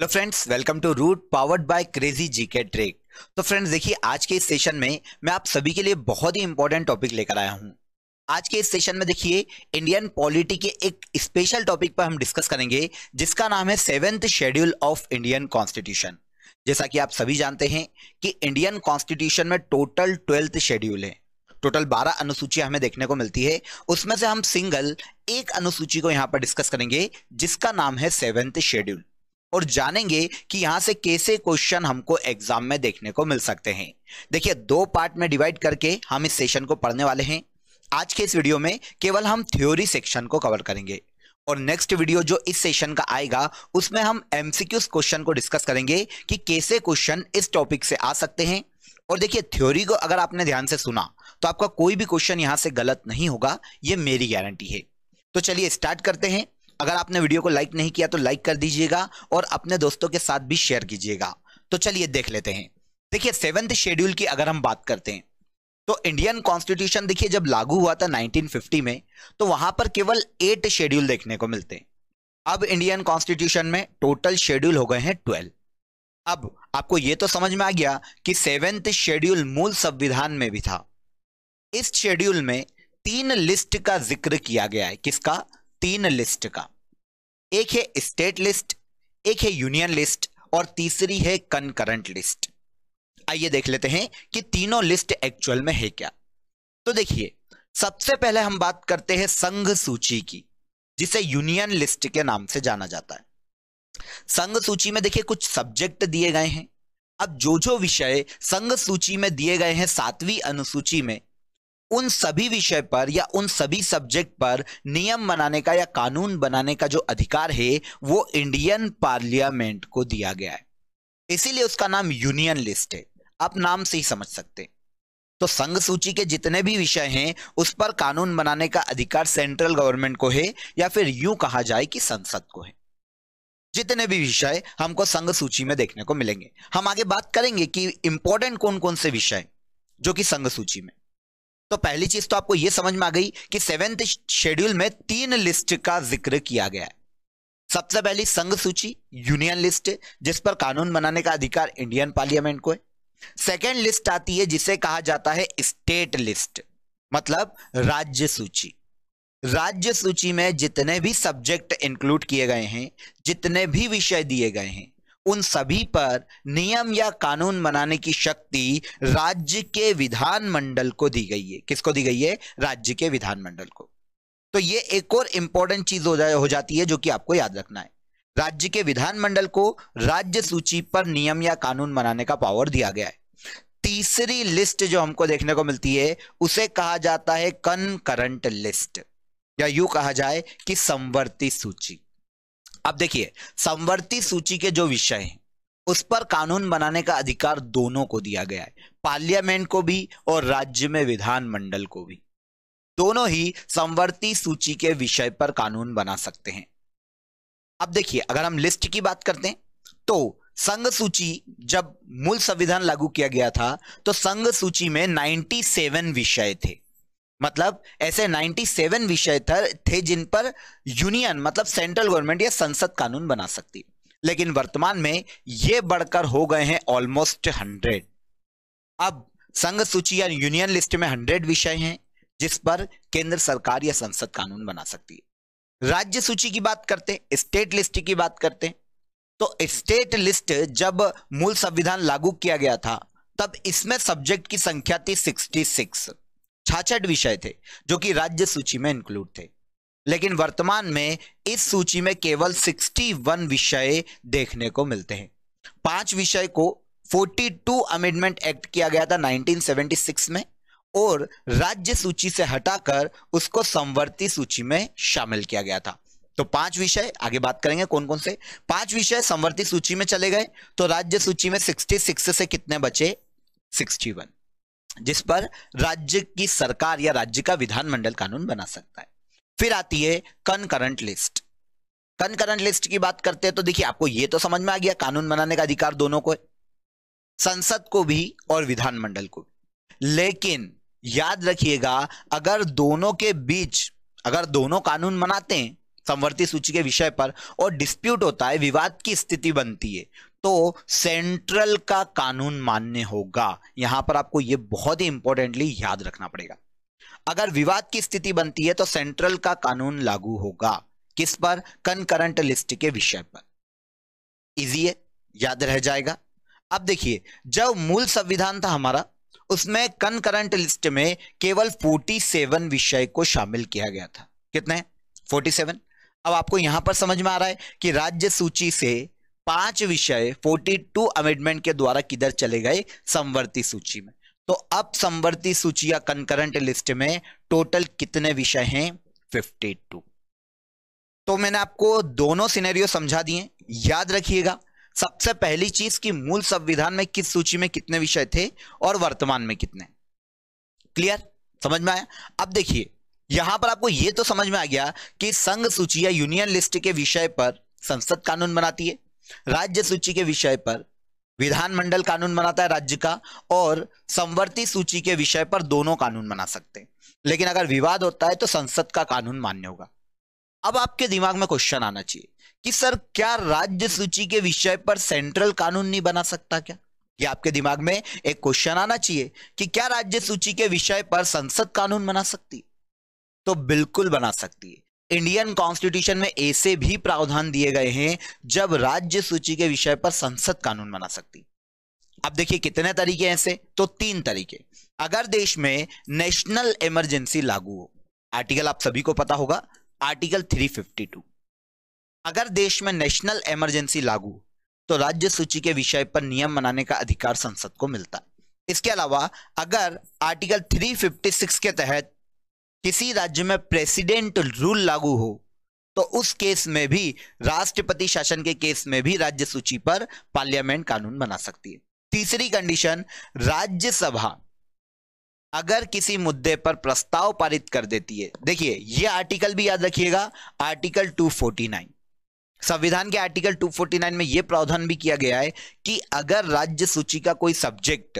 hello friends welcome to root powered by crazy GK trick तो friends देखिए आज के इस सेशन में मैं आप सभी के लिए बहुत ही इंपॉर्टेंट टॉपिक लेकर आया हूं आज के इस सेशन में देखिए इंडियन पॉलिटी के एक स्पेशल टॉपिक पर हम डिस्कस करेंगे जिसका नाम है seventh schedule of Indian constitution जैसा कि आप सभी जानते हैं कि इंडियन कॉन्स्टिट्यूशन में टोटल ट्वेल्थ शेड्यूल है टोटल बारह अनुसूचियां हमें देखने को मिलती है उसमें से हम सिंगल एक अनुसूची को यहाँ पर डिस्कस करेंगे जिसका नाम है सेवेंथ शेड्यूल और जानेंगे कि यहां से कैसे क्वेश्चन हमको एग्जाम में देखने को मिल सकते हैं देखिए दो पार्ट में डिवाइड करके हम इस सेशन को पढ़ने वाले हैं आज के इस वीडियो में केवल हम थ्योरी सेक्शन को कवर करेंगे और नेक्स्ट वीडियो जो इस सेशन का आएगा उसमें हम एमसीक्यूज क्वेश्चन को डिस्कस करेंगे कि कैसे क्वेश्चन इस टॉपिक से आ सकते हैं और देखिए थ्योरी को अगर आपने ध्यान से सुना तो आपका कोई भी क्वेश्चन यहां से गलत नहीं होगा ये मेरी गारंटी है तो चलिए स्टार्ट करते हैं अगर आपने वीडियो को लाइक नहीं किया तो लाइक कर दीजिएगा और अपने दोस्तों के साथ भी शेयर कीजिएगा तो चलिए देख लेते हैं देखिए सेवंथ शेड्यूल की अगर हम बात करते हैं तो इंडियन कॉन्स्टिट्यूशन देखिए जब लागू हुआ था 1950 में तो वहां पर केवल एट शेड्यूल देखने को मिलते हैं अब इंडियन कॉन्स्टिट्यूशन में टोटल शेड्यूल हो गए हैं ट्वेल्व अब आपको यह तो समझ में आ गया कि सेवेंथ शेड्यूल मूल संविधान में भी था इस शेड्यूल में तीन लिस्ट का जिक्र किया गया है किसका तीन लिस्ट का एक है स्टेट लिस्ट एक है यूनियन लिस्ट और तीसरी है कनकरेंट लिस्ट आइए देख लेते हैं कि तीनों लिस्ट एक्चुअल में है क्या तो देखिए सबसे पहले हम बात करते हैं संघ सूची की जिसे यूनियन लिस्ट के नाम से जाना जाता है संघ सूची में देखिए कुछ सब्जेक्ट दिए गए हैं अब जो जो विषय संघ सूची में दिए गए हैं सातवीं अनुसूची में उन सभी विषय पर या उन सभी सब्जेक्ट पर नियम बनाने का या कानून बनाने का जो अधिकार है वो इंडियन पार्लियामेंट को दिया गया है इसीलिए उसका नाम यूनियन लिस्ट है आप नाम से ही समझ सकते हैं तो संघ सूची के जितने भी विषय हैं उस पर कानून बनाने का अधिकार सेंट्रल गवर्नमेंट को है या फिर यूं कहा जाए कि संसद को है जितने भी विषय हमको संघ सूची में देखने को मिलेंगे हम आगे बात करेंगे कि इंपॉर्टेंट कौन कौन से विषय जो कि संघ सूची में तो पहली चीज तो आपको यह समझ में आ गई कि सेवेंथ शेड्यूल में तीन लिस्ट का जिक्र किया गया है सबसे पहली संघ सूची यूनियन लिस्ट जिस पर कानून बनाने का अधिकार इंडियन पार्लियामेंट को है सेकेंड लिस्ट आती है जिसे कहा जाता है स्टेट लिस्ट मतलब राज्य सूची राज्य सूची में जितने भी सब्जेक्ट इंक्लूड किए गए हैं जितने भी विषय दिए गए हैं उन सभी पर नियम या कानून बनाने की शक्ति राज्य के विधानमंडल को दी गई है किसको दी गई है राज्य के विधानमंडल को तो ये एक और इंपॉर्टेंट चीज हो, जा, हो जाती है जो कि आपको याद रखना है राज्य के विधानमंडल को राज्य सूची पर नियम या कानून बनाने का पावर दिया गया है तीसरी लिस्ट जो हमको देखने को मिलती है उसे कहा जाता है कन लिस्ट या यू कहा जाए कि संवर्ती सूची अब देखिए संवर्ती सूची के जो विषय हैं उस पर कानून बनाने का अधिकार दोनों को दिया गया है पार्लियामेंट को भी और राज्य में विधानमंडल को भी दोनों ही संवर्ती सूची के विषय पर कानून बना सकते हैं अब देखिए अगर हम लिस्ट की बात करते हैं तो संघ सूची जब मूल संविधान लागू किया गया था तो संघ सूची में 97 विषय थे मतलब ऐसे 97 विषय थे जिन पर यूनियन मतलब सेंट्रल गवर्नमेंट या संसद कानून बना सकती लेकिन वर्तमान में ये बढ़कर हो गए हैं ऑलमोस्ट हंड्रेड अब संघ सूची या यूनियन लिस्ट में हंड्रेड विषय हैं जिस पर केंद्र सरकार या संसद कानून बना सकती है राज्य सूची की बात करते हैं स्टेट लिस्ट की बात करते हैं तो स्टेट लिस्ट जब मूल संविधान लागू किया गया था तब इसमें सब्जेक्ट की संख्या थी सिक्स 66 विषय थे जो कि राज्य सूची में इंक्लूड थे लेकिन वर्तमान में इस सूची में केवल 61 विषय देखने को मिलते हैं पांच विषय को 42 अमेंडमेंट एक्ट किया गया था 1976 में और राज्य सूची से हटाकर उसको संवर्ती सूची में शामिल किया गया था तो पांच विषय आगे बात करेंगे कौन कौन से पांच विषय संवर्ती सूची में चले गए तो राज्य सूची में 66 से कितने बचे 61 जिस पर राज्य की सरकार या राज्य का विधानमंडल कानून बना सकता है फिर आती है कनकरंट लिस्ट कनकरंट लिस्ट की बात करते हैं तो देखिए आपको यह तो समझ में आ गया कानून बनाने का अधिकार दोनों को है संसद को भी और विधानमंडल को भी लेकिन याद रखिएगा अगर दोनों के बीच अगर दोनों कानून बनाते हैं संवर्ती सूची के विषय पर और डिस्प्यूट होता है विवाद की स्थिति बनती है तो सेंट्रल का कानून मान्य होगा यहां पर आपको यह बहुत ही इंपॉर्टेंटली याद रखना पड़ेगा अगर विवाद की स्थिति बनती है तो सेंट्रल का कानून लागू होगा किस पर कनकरंट लिस्ट के विषय पर इजी है याद रह जाएगा अब देखिए जब मूल संविधान था हमारा उसमें कनकरंट लिस्ट में केवल 47 विषय को शामिल किया गया था कितने 47 अब आपको यहां पर समझ में आ रहा है कि राज्य सूची से पांच विषय 42 अमेंडमेंट के द्वारा किधर चले गए संवर्ती सूची में तो अब संवर्ती सूची या कंकरेंट लिस्ट में टोटल कितने विषय हैं 52 तो मैंने आपको दोनों सिनेरियो समझा दिए याद रखिएगा सबसे पहली चीज कि मूल संविधान में किस सूची में कितने विषय थे और वर्तमान में कितने क्लियर समझ में आया अब देखिए यहां पर आपको यह तो समझ में आ गया कि संघ सूची या यूनियन लिस्ट के विषय पर संसद कानून बनाती है राज्य सूची के विषय पर विधानमंडल कानून बनाता है राज्य का और संवर्ती सूची के विषय पर दोनों कानून बना सकते हैं लेकिन अगर विवाद होता है तो संसद का कानून मान्य होगा अब आपके दिमाग में क्वेश्चन आना चाहिए कि सर क्या राज्य सूची के विषय पर सेंट्रल कानून नहीं बना सकता क्या ये आपके दिमाग में एक क्वेश्चन आना चाहिए कि क्या राज्य सूची के विषय पर संसद कानून बना सकती है तो बिल्कुल बना सकती है इंडियन कॉन्स्टिट्यूशन में ऐसे भी प्रावधान दिए गए हैं जब राज्य सूची के विषय पर संसद कानून बना सकती अब देखिए कितने तरीके ऐसे तो तीन तरीके अगर देश में नेशनल इमरजेंसी लागू हो आर्टिकल आप सभी को पता होगा आर्टिकल 352 अगर देश में नेशनल इमरजेंसी लागू हो तो राज्य सूची के विषय पर नियम बनाने का अधिकार संसद को मिलता है इसके अलावा अगर आर्टिकल 356 के तहत किसी राज्य में प्रेसिडेंट रूल लागू हो तो उस केस में भी राष्ट्रपति शासन के केस में भी राज्य सूची पर पार्लियामेंट कानून बना सकती है तीसरी कंडीशन राज्यसभा अगर किसी मुद्दे पर प्रस्ताव पारित कर देती है देखिए यह आर्टिकल भी याद रखिएगा आर्टिकल 249 संविधान के आर्टिकल 249 में यह प्रावधान भी किया गया है कि अगर राज्य सूची का कोई सब्जेक्ट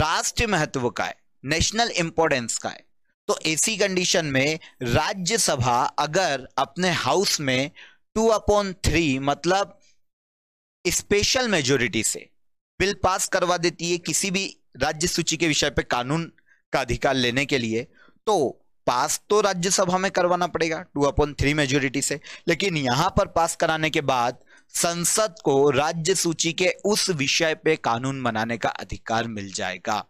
राष्ट्र महत्व का है नेशनल इंपोर्टेंस का है तो ऐसी कंडीशन में राज्यसभा अगर अपने हाउस में टू अपॉन थ्री मतलब स्पेशल मेजोरिटी से बिल पास करवा देती है किसी भी राज्य सूची के विषय पर कानून का अधिकार लेने के लिए तो पास तो राज्यसभा में करवाना पड़ेगा टू अपॉन थ्री मेजोरिटी से लेकिन यहां पर पास कराने के बाद संसद को राज्य सूची के उस विषय पे कानून बनाने का अधिकार मिल जाएगा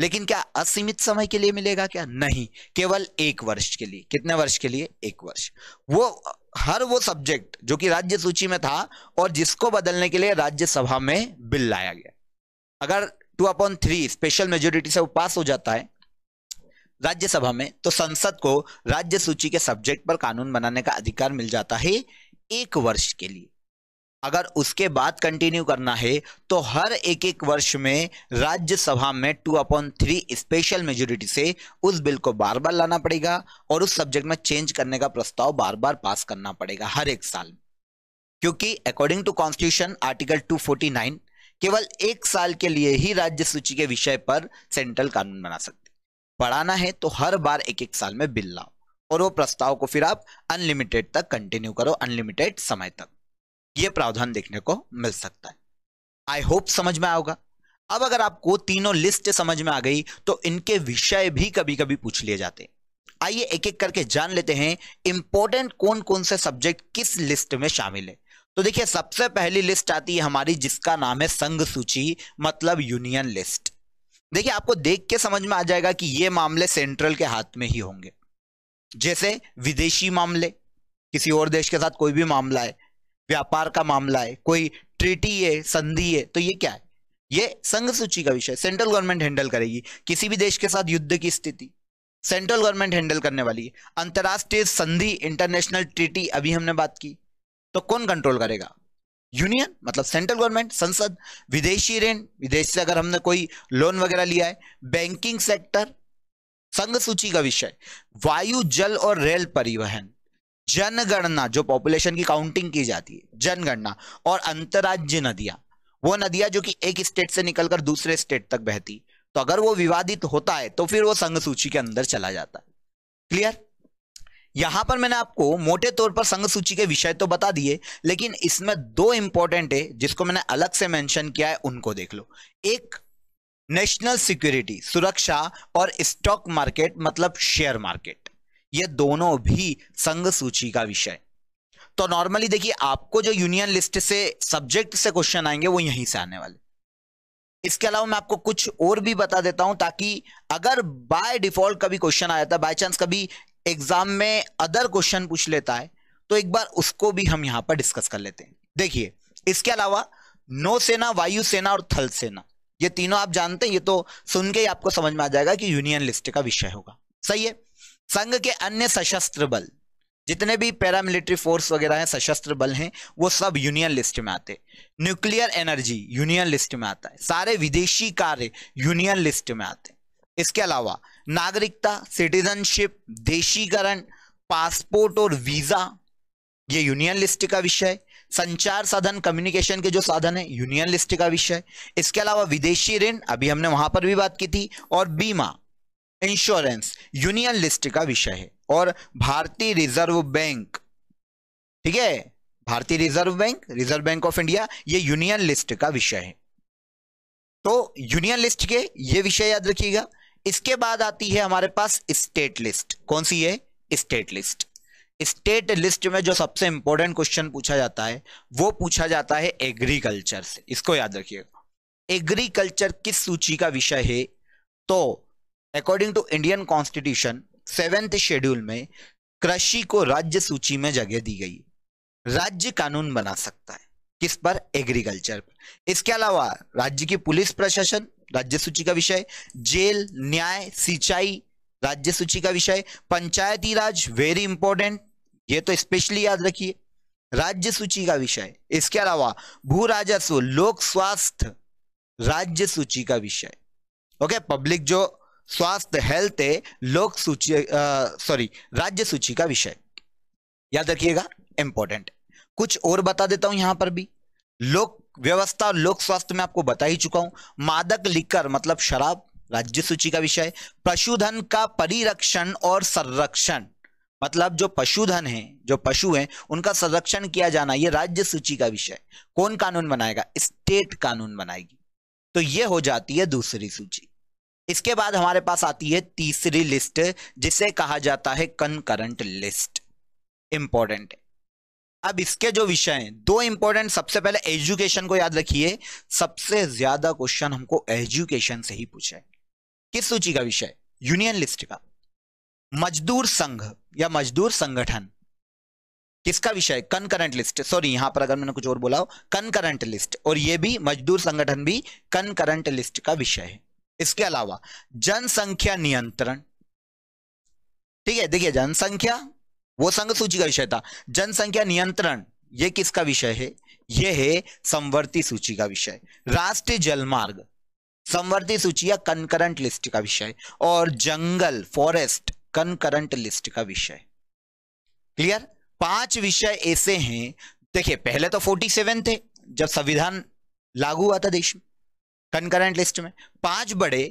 लेकिन क्या असीमित समय के लिए मिलेगा क्या नहीं केवल एक वर्ष के लिए कितने वर्ष के लिए एक वर्ष वो हर वो सब्जेक्ट जो कि राज्य सूची में था और जिसको बदलने के लिए राज्यसभा में बिल लाया गया अगर two upon three special majority से वो पास हो जाता है राज्यसभा में तो संसद को राज्य सूची के सब्जेक्ट पर कानून बनाने का अधिकार मिल जाता है एक वर्ष के लिए अगर उसके बाद कंटिन्यू करना है तो हर एक एक वर्ष में राज्यसभा में two upon three special majority से उस बिल को बार बार लाना पड़ेगा और उस सब्जेक्ट में चेंज करने का प्रस्ताव बार बार पास करना पड़ेगा हर एक साल क्योंकि अकॉर्डिंग टू कॉन्स्टिट्यूशन आर्टिकल 249 केवल एक साल के लिए ही राज्य सूची के विषय पर सेंट्रल कानून बना सकते पढ़ाना है तो हर बार एक एक साल में बिल लाओ और वो प्रस्ताव को फिर आप अनलिमिटेड तक कंटिन्यू करो अनलिमिटेड समय तक ये प्रावधान देखने को मिल सकता है आई होप समझ में आओगा अब अगर आपको तीनों लिस्ट समझ में आ गई तो इनके विषय भी कभी कभी पूछ लिए जाते आइए एक एक करके जान लेते हैं इंपॉर्टेंट कौन कौन से सब्जेक्ट किस लिस्ट में शामिल है तो देखिए सबसे पहली लिस्ट आती है हमारी जिसका नाम है संघ सूची मतलब यूनियन लिस्ट देखिए आपको देख के समझ में आ जाएगा कि ये मामले सेंट्रल के हाथ में ही होंगे जैसे विदेशी मामले किसी और देश के साथ कोई भी मामला है व्यापार का मामला है कोई ट्रीटी है संधि है तो ये क्या है ये संघ सूची का विषय सेंट्रल गवर्नमेंट हैंडल करेगी किसी भी देश के साथ युद्ध की स्थिति सेंट्रल गवर्नमेंट हैंडल करने वाली है अंतर्राष्ट्रीय संधि इंटरनेशनल ट्रीटी अभी हमने बात की तो कौन कंट्रोल करेगा यूनियन मतलब सेंट्रल गवर्नमेंट संसद विदेशी ऋण विदेश से अगर हमने कोई लोन वगैरह लिया है बैंकिंग सेक्टर संघ सूची का विषय वायु जल और रेल परिवहन जनगणना जो पॉपुलेशन की काउंटिंग की जाती है जनगणना और अंतर्राज्य नदियां वो नदियां जो कि एक स्टेट से निकलकर दूसरे स्टेट तक बहती तो अगर वो विवादित होता है तो फिर वो संघ सूची के अंदर चला जाता है क्लियर यहां पर मैंने आपको मोटे तौर पर संघ सूची के विषय तो बता दिए लेकिन इसमें दो इंपॉर्टेंट है जिसको मैंने अलग से मेंशन किया है उनको देख लो एक नेशनल सिक्योरिटी सुरक्षा और स्टॉक मार्केट मतलब शेयर मार्केट ये दोनों भी संघ सूची का विषय तो नॉर्मली देखिए आपको जो यूनियन लिस्ट से सब्जेक्ट से क्वेश्चन आएंगे वो यहीं से आने वाले इसके अलावा मैं आपको कुछ और भी बता देता हूं ताकि अगर बाय डिफॉल्ट कभी क्वेश्चन आ जाता है बाय चांस कभी एग्जाम में अदर क्वेश्चन पूछ लेता है तो एक बार उसको भी हम यहां पर डिस्कस कर लेते हैं देखिए इसके अलावा नौसेना वायुसेना और थल सेना ये तीनों आप जानते हैं ये तो सुन के ही आपको समझ में आ जाएगा कि यूनियन लिस्ट का विषय होगा सही है संघ के अन्य सशस्त्र बल जितने भी पैरामिलिट्री फोर्स वगैरह हैं सशस्त्र बल हैं वो सब यूनियन लिस्ट में आते हैं न्यूक्लियर एनर्जी यूनियन लिस्ट में आता है सारे विदेशी कार्य यूनियन लिस्ट में आते हैं इसके अलावा नागरिकता सिटीजनशिप देशीकरण पासपोर्ट और वीजा ये यूनियन लिस्ट का विषय संचार साधन कम्युनिकेशन के जो साधन है यूनियन लिस्ट का विषय इसके अलावा विदेशी ऋण अभी हमने वहां पर भी बात की थी और बीमा इंश्योरेंस यूनियन लिस्ट का विषय है और भारतीय रिजर्व बैंक ठीक है भारतीय reserve bank reserve bank of India ये यूनियन लिस्ट का विषय है तो यूनियन लिस्ट के ये विषय याद रखिएगा इसके बाद आती है हमारे पास स्टेट लिस्ट कौन सी है स्टेट लिस्ट स्टेट लिस्ट में जो सबसे इंपॉर्टेंट क्वेश्चन पूछा जाता है वो पूछा जाता है एग्रीकल्चर से इसको याद रखिएगा एग्रीकल्चर किस सूची का विषय है तो according to Indian constitution seventh schedule में कृषि को राज्य सूची में जगह दी गई राज्य कानून बना सकता है किस पर एग्रीकल्चर पर इसके अलावा राज्य की पुलिस प्रशासन राज्य सूची का विषय जेल न्याय सिंचाई राज्य सूची का विषय पंचायती राज वेरी इंपॉर्टेंट ये तो स्पेशली याद रखिए राज्य सूची का विषय इसके अलावा भू राजस्व लोक स्वास्थ्य राज्य सूची का विषय ओके पब्लिक जो स्वास्थ्य हेल्थ लोक सूची सॉरी राज्य सूची का विषय याद रखिएगा इंपॉर्टेंट कुछ और बता देता हूं यहां पर भी लोक व्यवस्था लोक स्वास्थ्य में आपको बता ही चुका हूं मादक लिकर मतलब शराब राज्य सूची का विषय पशुधन का परिरक्षण और संरक्षण मतलब जो पशुधन है जो पशु हैं उनका संरक्षण किया जाना ये राज्य सूची का विषय कौन कानून बनाएगा स्टेट कानून बनाएगी तो ये हो जाती है दूसरी सूची इसके बाद हमारे पास आती है तीसरी लिस्ट जिसे कहा जाता है कनकरंट लिस्ट इंपॉर्टेंट अब इसके जो विषय हैं दो इंपॉर्टेंट सबसे पहले एजुकेशन को याद रखिए सबसे ज्यादा क्वेश्चन हमको एजुकेशन से ही पूछा है किस सूची का विषय यूनियन लिस्ट का मजदूर संघ या मजदूर संगठन किसका विषय कनकरंट लिस्ट सॉरी यहां पर अगर मैंने कुछ और बोला हो कनकरंट लिस्ट और ये भी मजदूर संगठन भी कनकरंट लिस्ट का विषय है इसके अलावा जनसंख्या नियंत्रण ठीक है देखिए जनसंख्या वो संघ सूची का विषय था जनसंख्या नियंत्रण ये किसका विषय है ये है संवर्ती सूची का विषय राष्ट्रीय जलमार्ग संवर्ती सूची या कनकरंट लिस्ट का विषय और जंगल फॉरेस्ट कनकरंट लिस्ट का विषय क्लियर पांच विषय ऐसे हैं देखिए पहले तो 47 थे जब संविधान लागू हुआ था देश में कंकरेंट लिस्ट में पांच बड़े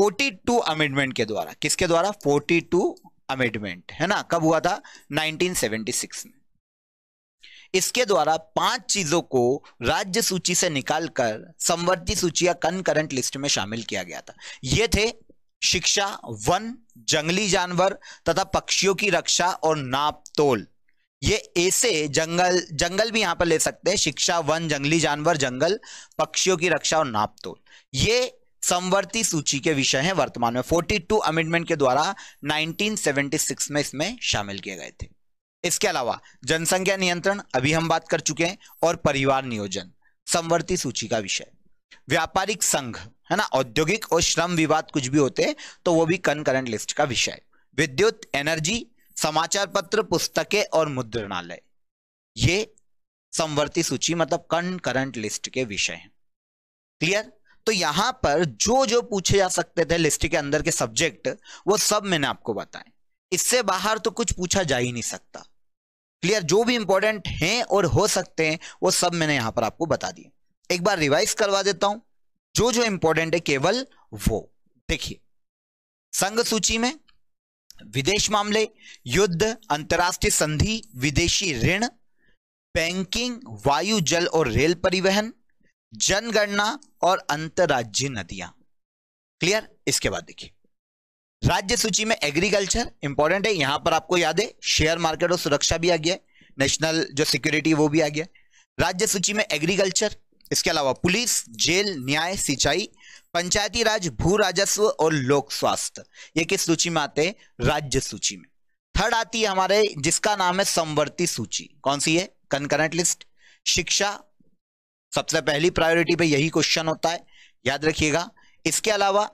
42 अमेंडमेंट के द्वारा किसके द्वारा 42 अमेंडमेंट है ना कब हुआ था 1976 में इसके द्वारा पांच चीजों को राज्य सूची से निकालकर संवर्ती सूची या कनकरेंट लिस्ट में शामिल किया गया था ये थे शिक्षा वन जंगली जानवर तथा पक्षियों की रक्षा और नापतोल ये ऐसे जंगल जंगल भी यहां पर ले सकते हैं शिक्षा वन जंगली जानवर जंगल पक्षियों की रक्षा और नापतोल ये संवर्ती सूची के विषय हैं वर्तमान में 42 अमेंडमेंट के द्वारा 1976 में इसमें शामिल किए गए थे इसके अलावा जनसंख्या नियंत्रण अभी हम बात कर चुके हैं और परिवार नियोजन संवर्ती सूची का विषय व्यापारिक संघ है ना औद्योगिक और श्रम विवाद कुछ भी होते तो वो भी कन लिस्ट का विषय विद्युत एनर्जी समाचार पत्र पुस्तकें और मुद्रणालय ये समवर्ती सूची मतलब करंट लिस्ट के विषय हैं क्लियर तो यहां पर जो जो पूछे जा सकते थे लिस्ट के अंदर के सब्जेक्ट वो सब मैंने आपको बताए इससे बाहर तो कुछ पूछा जा ही नहीं सकता क्लियर जो भी इंपॉर्टेंट हैं और हो सकते हैं वो सब मैंने यहां पर आपको बता दिए एक बार रिवाइज करवा देता हूं जो जो इंपॉर्टेंट है केवल वो देखिए संघ सूची में विदेश मामले युद्ध अंतर्राष्ट्रीय संधि विदेशी ऋण बैंकिंग वायु जल और रेल परिवहन जनगणना और अंतर्राज्यीय नदियां क्लियर इसके बाद देखिए राज्य सूची में एग्रीकल्चर इंपॉर्टेंट है यहां पर आपको याद है शेयर मार्केट और सुरक्षा भी आ गया नेशनल जो सिक्योरिटी वो भी आ गया राज्य सूची में एग्रीकल्चर इसके अलावा पुलिस जेल न्याय सिंचाई पंचायती राज भू राजस्व और लोक स्वास्थ्य ये किस सूची में आते हैं राज्य सूची में थर्ड आती है हमारे जिसका नाम है संवर्ती सूची कौन सी है कनकरेंट लिस्ट शिक्षा सबसे पहली प्रायोरिटी पे यही क्वेश्चन होता है याद रखिएगा इसके अलावा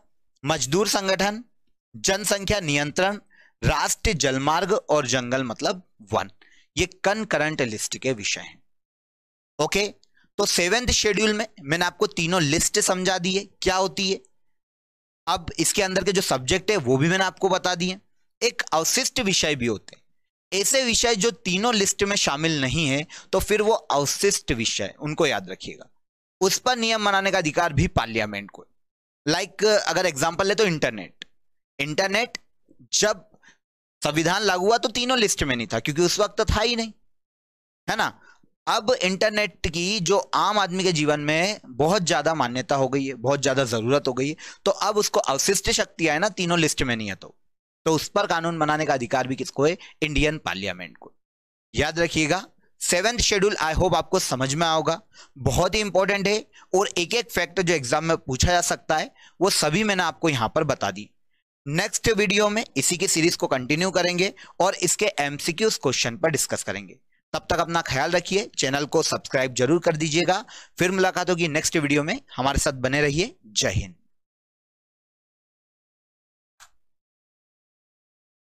मजदूर संगठन जनसंख्या नियंत्रण राष्ट्रीय जलमार्ग और जंगल मतलब वन ये कन करंट लिस्ट के विषय हैं ओके तो सेवेंथ शेड्यूल में मैंने आपको तीनों लिस्ट समझा दी है क्या होती है अब इसके अंदर के जो सब्जेक्ट है वो भी मैंने आपको बता दिए एक अवशिष्ट विषय भी होते हैं ऐसे विषय जो तीनों लिस्ट में शामिल नहीं है तो फिर वो अवशिष्ट विषय उनको याद रखिएगा उस पर नियम बनाने का अधिकार भी पार्लियामेंट को लाइक like, अगर एग्जाम्पल ले तो इंटरनेट इंटरनेट जब संविधान लागू हुआ तो तीनों लिस्ट में नहीं था क्योंकि उस वक्त तो था ही नहीं है ना अब इंटरनेट की जो आम आदमी के जीवन में बहुत ज्यादा मान्यता हो गई है बहुत ज्यादा जरूरत हो गई है तो अब उसको अवशिष्ट शक्ति आए ना तीनों लिस्ट में नहीं है तो तो उस पर कानून बनाने का अधिकार भी किसको है इंडियन पार्लियामेंट को याद रखिएगा सेवेंथ शेड्यूल आई होप आपको समझ में आओगा बहुत ही इंपॉर्टेंट है और एक एक फैक्ट जो एग्जाम में पूछा जा सकता है वो सभी मैंने आपको यहाँ पर बता दी नेक्स्ट वीडियो में इसी की सीरीज को कंटिन्यू करेंगे और इसके एमसीक्यूज क्वेश्चन पर डिस्कस करेंगे तब तक अपना ख्याल रखिए चैनल को सब्सक्राइब जरूर कर दीजिएगा फिर मुलाकात होगी नेक्स्ट वीडियो में हमारे साथ बने रहिए जय हिंद